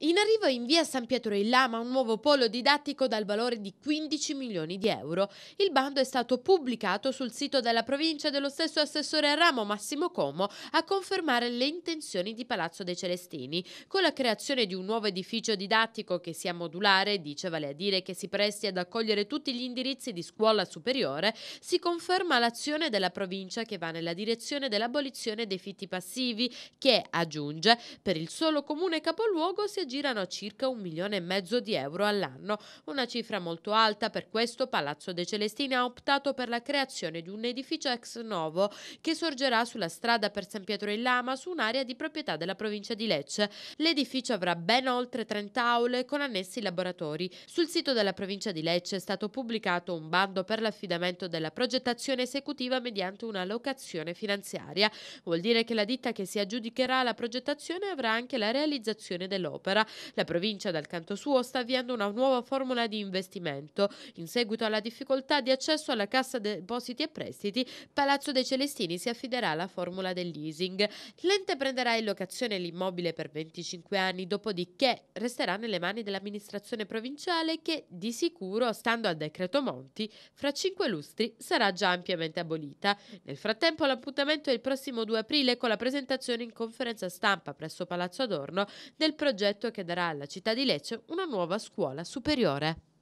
In arrivo in via San Pietro in Lama un nuovo polo didattico dal valore di 15 milioni di euro. Il bando è stato pubblicato sul sito della provincia dello stesso assessore al ramo Massimo Como a confermare le intenzioni di Palazzo dei Celestini. Con la creazione di un nuovo edificio didattico che sia modulare, dice vale a dire che si presti ad accogliere tutti gli indirizzi di scuola superiore, si conferma l'azione della provincia che va nella direzione dell'abolizione dei fitti passivi che, aggiunge, per il solo comune capoluogo si è girano a circa un milione e mezzo di euro all'anno, una cifra molto alta, per questo Palazzo De Celestini ha optato per la creazione di un edificio ex novo che sorgerà sulla strada per San Pietro in Lama su un'area di proprietà della provincia di Lecce. L'edificio avrà ben oltre 30 aule con annessi laboratori. Sul sito della provincia di Lecce è stato pubblicato un bando per l'affidamento della progettazione esecutiva mediante una locazione finanziaria. Vuol dire che la ditta che si aggiudicherà la progettazione avrà anche la realizzazione dell'opera Pescara, la provincia dal canto suo sta avviando una nuova formula di investimento. In seguito alla difficoltà di accesso alla Cassa Depositi e Prestiti, Palazzo dei Celestini si affiderà alla formula dell'easing. L'ente prenderà in locazione l'immobile per 25 anni, dopodiché resterà nelle mani dell'amministrazione provinciale che di sicuro, stando al decreto Monti, fra 5 lustri sarà già ampiamente abolita. Nel frattempo l'appuntamento è il prossimo 2 aprile con la presentazione in conferenza stampa presso Palazzo Adorno del progetto progetto che darà alla città di Lecce una nuova scuola superiore.